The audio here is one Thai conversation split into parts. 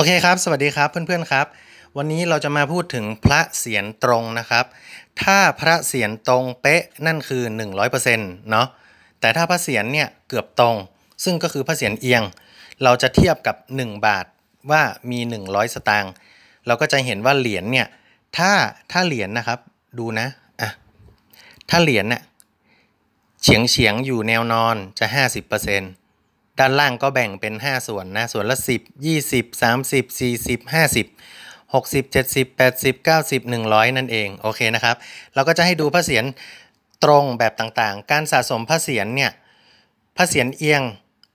โอเคครับ สวัสดีครับเพื่อนๆ ครับ วันนี้เราจะมาพูดถึงพระเสียรตรงนะครับ ถ้าพระเสียรตรงเป๊ะนั่นคือ 100%เนาะ แต่ถ้าพระเสียรเนี่ยเกือบตรง ซึ่งก็คือพระเสียรเอียง เราจะเทียบกับ 1 บาทว่ามี 100 สตางค์ เราก็จะเห็นว่าเหรียญเนี่ย ถ้าถ้าเหรียญนนะครับ ดูนะ อ่ะ ถ้าเหรียญเนี่ยเฉียงเฉียงอยู่แนวนอนจะ 50%ด้านล่างก็แบ่งเป็น 5 ส่วนนะ ส่วนละ 10 20 30 40 50 60 70 80 90 100 นั่นเองโอเคนะครับ เราก็จะให้ดูพระเศียรตรงแบบต่างๆ การสะสมพระเศียรเนี่ยพระเศียรเอียง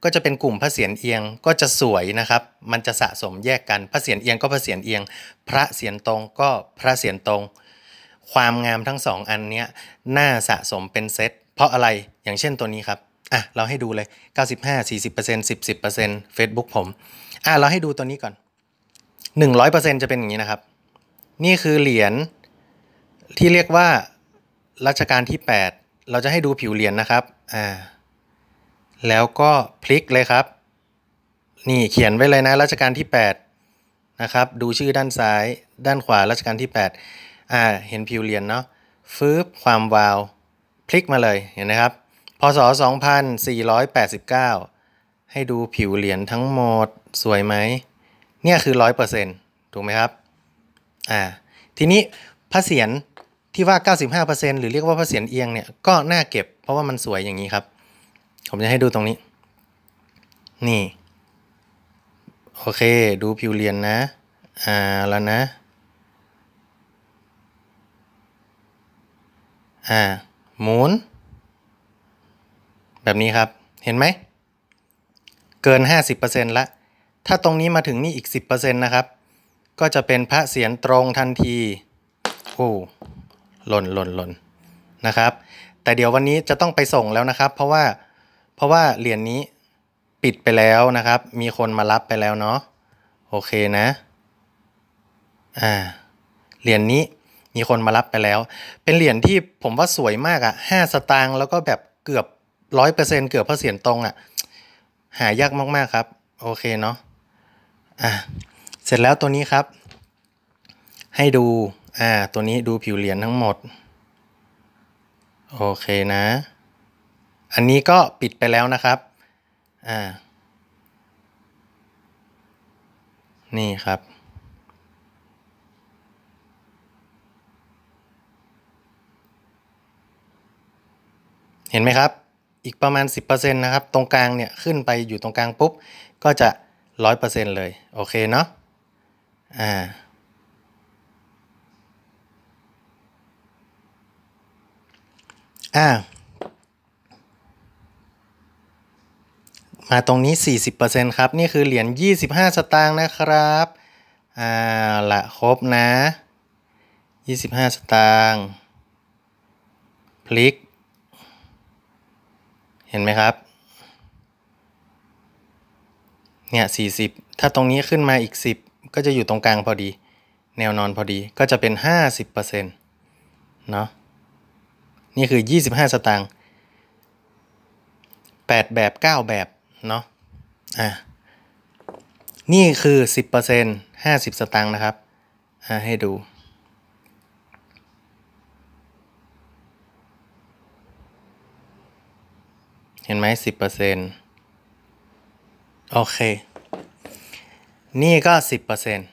ก็จะเป็นกลุ่มพระเศียรเอียงก็จะสวยนะครับ มันจะสะสมแยกกันพระเศียรเอียงก็พระเศียรเอียง พระเศียรตรงก็พระเศียรตรง ความงามทั้งสองอันเนี้ยน่าสะสมเป็นเซตเพราะอะไรอย่างเช่นตัวนี้ครับอ่ะ เราให้ดูเลย 95 40% 10% Facebook ผมอ่ะ เราให้ดูตัวนี้ก่อน 100%จะเป็นอย่างนี้นะครับ นี่คือเหรียญที่เรียกว่ารัชกาลที่ 8 เราจะให้ดูผิวเหรียญนนะครับอ่าแล้วก็พลิกเลยครับ นี่เขียนไว้เลยนะรัชกาลที่8นะครับดูชื่อด้านซ้าย ด้านขวารัชกาลที่ 8 อ่าเห็นผิวเหรียญเนาะฟืบความวาวพลิกมาเลยเห็นไหมครับพศ2489 ให้ดูผิวเหรียญทั้งหมดสวยไหมเนี่ยคือ 100%ถูกไหมครับ อ่า ทีนี้พระเศียรที่ว่า 95%หรือเรียกว่าพระเศียรเอียงเนี่ย ก็น่าเก็บเพราะว่ามันสวยอย่างนี้ครับ ผมจะให้ดูตรงนี้ นี่ โอเค ดูผิวเหรียญนนะ อ่าแล้วนะ อ่า หมุนแบบนี้ครับ เห็นไหม เกิน 50%ละถ้าตรงนี้มาถึงนี่อีก 10%นะครับ ก็จะเป็นพระเสียรตรงทันทีโอ้หล่นหล่นหล่นนะครับ แต่เดี๋ยววันนี้จะต้องไปส่งแล้วนะครับ เพราะว่า เพราะว่าเหรียญนนี้ปิดไปแล้วนะครับ มีคนมารับไปแล้วเนาะ โอเคนะ อ่า เหรียญนนี้มีคนมารับไปแล้ว เป็นเหรียญที่ผมว่าสวยมากอะ่ะห้าสตางค์แล้วก็แบบเกือบร้อยเปอร์เซ็นเกือบพระเสียนตรงอะ่ะ หายากมากๆครับ โอเคเนาะอ่ะเสร็จแล้วตัวนี้ครับ ให้ดูอ่าตัวนี้ดูผิวเหรียญทั้งหมด โอเคนะ อันนี้ก็ปิดไปแล้วนะครับ อ่า นี่ครับ เห็นไหมครับอีกประมาณ 10%นะครับตรงกลางเนี่ย ขึ้นไปอยู่ตรงกลางปุ๊บ ก็จะ 100%เลย โอเคเนาะอ่า อ่า มาตรงนี้ 40%ครับ นี่คือเหรียญ25 สตางค์นะครับ อ่าละครบนะ 25 สตางค์พลิกเห็นไหมครับ เนี่ยส0ถ้าตรงนี้ขึ้นมาอีก 10 ก็จะอยู่ตรงกลางพอดี แนวนอนพอดีก็จะเป็น 50%เนนาะนี่คือ 25 สตางค์8แบบ 9 แบบ เนาะอ่ะ นี่คือ 10% 50 สตางค์นะครับ อ่า ให้ดูเห็นไหมสิบเปอร์เซ็นต์โอเค นี่ก็สิบเปอร์เซ็นต์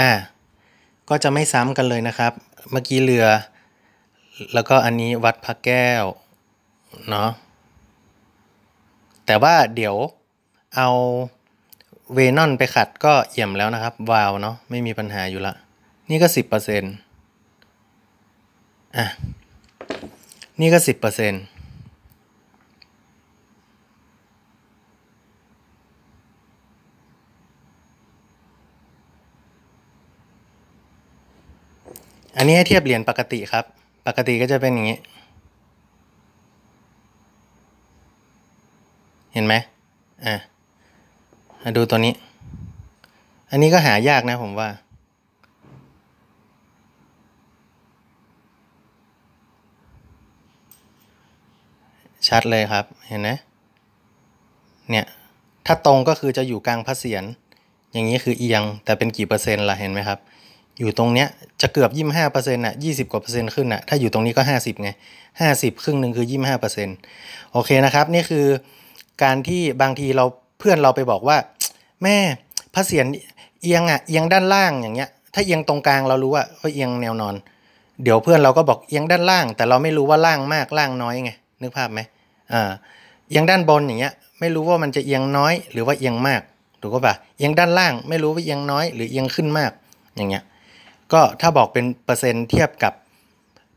อ่าก็จะไม่ซ้ำกันเลยนะครับ เมื่อกี้เรือ แล้วก็อันนี้วัดพระแก้ว เนาะแต่ว่าเดี๋ยวเอาเวนอนไปขัดก็เอี่ยมแล้วนะครับ วาวเนาะไม่มีปัญหาอยู่ละ นี่ก็สิบเปอร์์เซ็นต่ะ นี่ก็สิบต์อันนี้ให้เทียบเหรียญปกติครับ ปกติก็จะเป็นอย่างนี้ เห็นไหมดูตัวนี้ อันนี้ก็หายากนะผมว่า ชัดเลยครับ เห็นไหมเนี่ย ถ้าตรงก็คือจะอยู่กลางพระเศียรอย่างนี้คือเอียง แต่เป็นกี่เปอร์เซ็นต์ล่ะ เห็นไหมครับ อยู่ตรงเนี้ยจะเกือบยี่ห้าเปอร์เซ็นต์อ่ะยี่สิบกว่าเปอร์เซ็นต์ขึ้นอ่ะ ถ้าอยู่ตรงนี้ก็ห้าสิบไงห้าสิบครึ่งหนึ่งคือยี่ห้าเปอร์เซ็นต์โอเคนะครับ นี่คือการที่บางทีเราพื่อนเราไปบอกว่าแม่พระเศียรเอียงอ่ะเอียงด้านล่างอย่างเงี้ยถ้าเอียงตรงกลางเรารู้ว่า เอียงแนวนอน เดี๋ยวเพื่อนเราก็บอก เอียงด้านล่าง แต่เราไม่รู้ว่าล่างมากล่างน้อยไงนึกภาพไหมอ่าเอียงด้านบนอย่างเงี้ยไม่รู้ว่ามันจะเอียงน้อยหรือว่าเอียงมากถูกป่ะเอียงด้านล่างไม่รู้ว่าเอียงน้อยหรือเอียงขึ้นมากอย่างเงี้ยก็ถ้าบอกเป็นเปอร์เซ็นต์เทียบกับ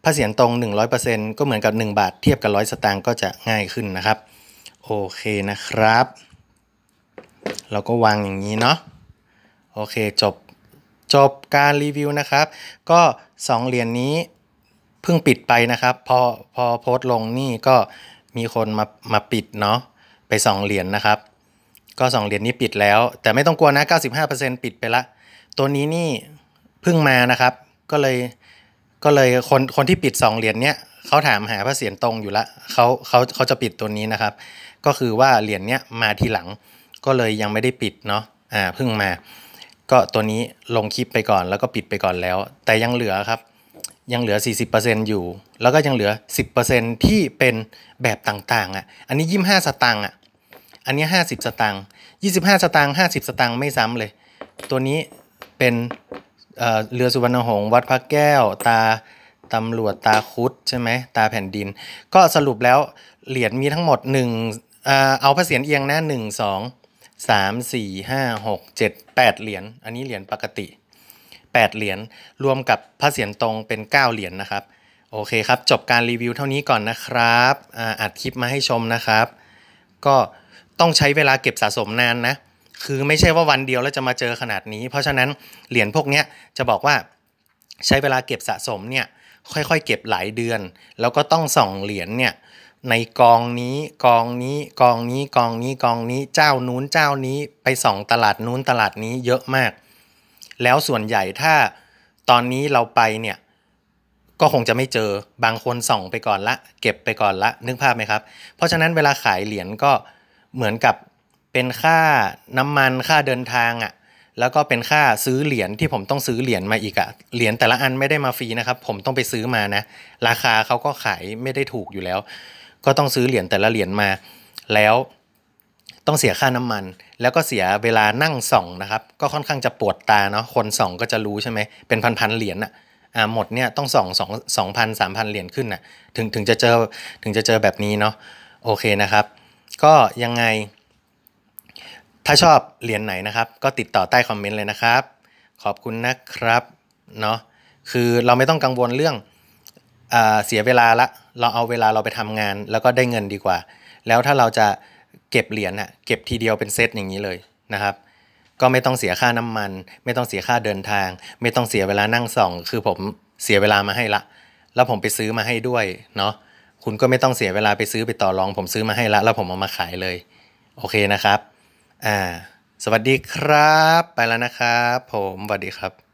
ะเสียตรง 100%ก็เหมือนกับ 1 บาทเทียบกับ100สตางค์ก็จะง่ายขึ้นนะครับโอเคนะครับเราก็วางอย่างนี้เนาะโอเค จบจบการรีวิวนะครับ ก็ 2เหรียญนนี้เพิ่งปิดไปนะครับ พอพอโพสต์ลงนี่ก็มีคนมามาปิดเนาะไป2เหรียญนนะครับ ก็2เหรียญนนี้ปิดแล้ว แต่ไม่ต้องกลัวนะ 95%ปิดไปละ ตัวนี้นี่เพิ่งมานะครับก็เลยก็เลยคนคนที่ปิด 2 เหรียญเนี้ยเขาถามหาพระเสียรตรงอยู่ละเขาเขาเขาจะปิดตัวนี้นะครับ ก็คือว่าเหรียญเนี้ยมาทีหลังก็เลยยังไม่ได้ปิดเนาะ อ่า เพิ่งมา ก็ตัวนี้ลงคลิปไปก่อนแล้วก็ปิดไปก่อนแล้ว แต่ยังเหลือครับ ยังเหลือ 40%อยู่ แล้วก็ยังเหลือ 10%ที่เป็นแบบต่าง ๆอะ่ะ อันนี้25 สตางค์อ่ะ อันนี้ 50 สตางค์25 สตางค์50 สตางค์ไม่ซ้ำเลย ตัวนี้เป็นเเรือสุวรรณหงษ์วัดพระแก้ว ตาตำรวจตาคุดใช่ไหมตาแผ่นดิน ก็สรุปแล้วเหรียญมีทั้งหมด 1 เอาพระเศียรเอียงนะ1 2สามสี่ห้าหกเจ็ดแปดเหรียญอันนี้เหรียญปกติแปดเหรียญรวมกับพระเศียรตรงเป็นเก้าเหรียญนะครับโอเคครับจบการรีวิวเท่านี้ก่อนนะครับอัดคลิปมาให้ชมนะครับ ก็ต้องใช้เวลาเก็บสะสมนานนะคือไม่ใช่ว่าวันเดียวแล้วจะมาเจอขนาดนี้ เพราะฉะนั้นเหรียญพวกนี้จะบอกว่าใช้เวลาเก็บสะสมเนี่ย ค่อยๆเก็บหลายเดือน แล้วก็ต้องส่องเหรียญเนี่ยในกองนี้กองนี้ กองนี้กองนี้กองนี้ เจ้านู้นเจ้านี้ไปส่องตลาดนู้นตลาดนี้เยอะมาก แล้วส่วนใหญ่ถ้าตอนนี้เราไปเนี่ยก็คงจะไม่เจอบางคนส่องไปก่อนละ เก็บไปก่อนละนึกภาพไหมครับ เพราะฉะนั้นเวลาขายเหรียญก็เหมือนกับเป็นค่าน้ำมันค่าเดินทางอะ่ะ แล้วก็เป็นค่าซื้อเหรียญที่ผมต้องซื้อเหรียญมาอีกอะ่ะ เหรียญแต่ละอันไม่ได้มาฟรีนะครับ ผมต้องไปซื้อมานะราคาเขาก็ขายไม่ได้ถูกอยู่แล้วก็ต้องซื้อเหรียญแต่ละเหรียญมา แล้วต้องเสียค่าน้ำมัน แล้วก็เสียเวลานั่งส่องนะครับก็ค่อนข้างจะปวดตาเนาะคนส่องก็จะรู้ใช่ไหมเป็นพันๆเหรียญอะอ่าหมดเนี่ยต้องส่องสองสองพันสามพันเหรียญขึ้นอะถึงถึงจะเจอถึงจะเจอแบบนี้เนาะโอเคนะครับ ก็ยังไง ถ้าชอบเหรียญไหนนะครับ ก็ติดต่อใต้คอมเมนต์เลยนะครับ ขอบคุณนะครับเนาะคือเราไม่ต้องกังวลเรื่องเสียเวลาละ เราเอาเวลาเราไปทำงาน แล้วก็ได้เงินดีกว่า แล้วถ้าเราจะเก็บเหรียญน่ะ เก็บทีเดียวเป็นเซตอย่างนี้เลยนะครับ ก็ไม่ต้องเสียค่าน้ำมัน ไม่ต้องเสียค่าเดินทาง ไม่ต้องเสียเวลานั่งส่อง คือผมเสียเวลามาให้ละ แล้วผมไปซื้อมาให้ด้วยเนาะ คุณก็ไม่ต้องเสียเวลาไปซื้อไปต่อรอง ผมซื้อมาให้ละ แล้วผมเอามาขายเลย โอเคนะครับ อ่า สวัสดีครับ ไปแล้วนะครับผม สวัสดีครับ